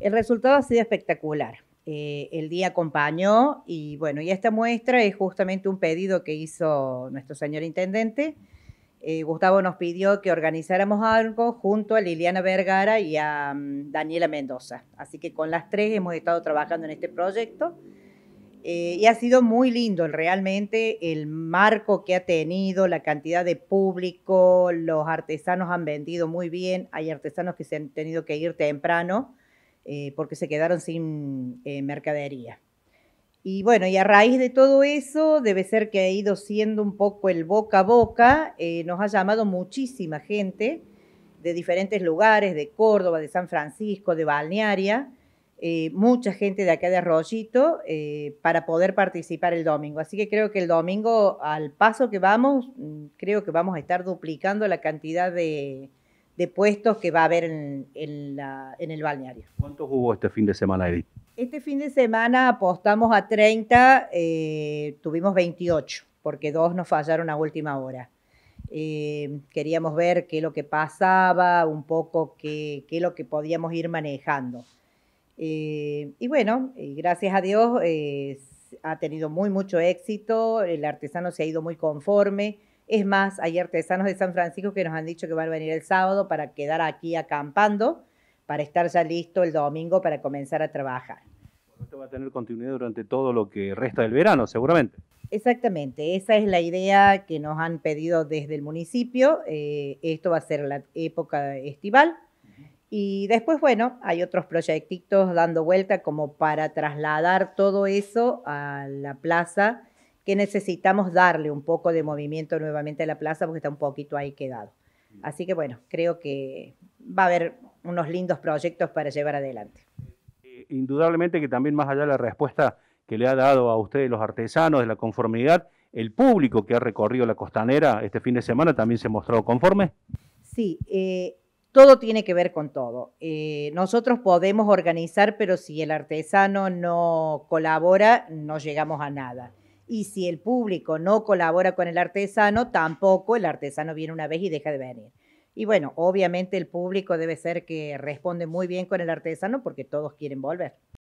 El resultado ha sido espectacular. Eh, el día acompañó y bueno, y esta muestra es justamente un pedido que hizo nuestro señor intendente. Eh, Gustavo nos pidió que organizáramos algo junto a Liliana Vergara y a mm, Daniela Mendoza. Así que con las tres hemos estado trabajando en este proyecto eh, y ha sido muy lindo realmente el marco que ha tenido, la cantidad de público, los artesanos han vendido muy bien, hay artesanos que se han tenido que ir temprano eh, porque se quedaron sin eh, mercadería. Y bueno, y a raíz de todo eso, debe ser que ha ido siendo un poco el boca a boca, eh, nos ha llamado muchísima gente de diferentes lugares, de Córdoba, de San Francisco, de Balnearia, mucha gente de acá de Arroyito, para poder participar el domingo. Así que creo que el domingo, al paso que vamos, mm, creo que vamos a estar duplicando la cantidad de, de puestos que va a haber en, el balneario. ¿Cuántos hubo este fin de semana, Edith? Este fin de semana apostamos a 30, eh, tuvimos 28, porque dos nos fallaron a última hora. Eh, queríamos ver qué es lo que pasaba, un poco qué, es lo que podíamos ir manejando. Eh, y bueno, gracias a Dios ha tenido muy mucho éxito, el artesano se ha ido muy conforme, es más, hay artesanos de San Francisco que nos han dicho que van a venir el sábado para quedar aquí acampando, para estar ya listo el domingo para comenzar a trabajar. Esto va a tener continuidad durante todo lo que resta del verano, seguramente. Exactamente, esa es la idea que nos han pedido desde el municipio. Eh, esto va a ser la época estival. Y después, bueno, hay otros proyectitos dando vuelta como para trasladar todo eso a la plaza que necesitamos darle un poco de movimiento nuevamente a la plaza porque está un poquito ahí quedado. Mm. Así que bueno, creo que va a haber unos lindos proyectos para llevar adelante. Eh, indudablemente que también más allá de la respuesta que le ha dado a ustedes los artesanos de la conformidad, el público que ha recorrido la costanera este fin de semana también se mostró conforme. Sí, eh, todo tiene que ver con todo. Eh, nosotros podemos organizar, pero si el artesano no colabora, no llegamos a nada y si el público no colabora con el artesano, tampoco el artesano viene una vez y deja de venir. Y bueno, obviamente el público debe ser que responde muy bien con el artesano porque todos quieren volver.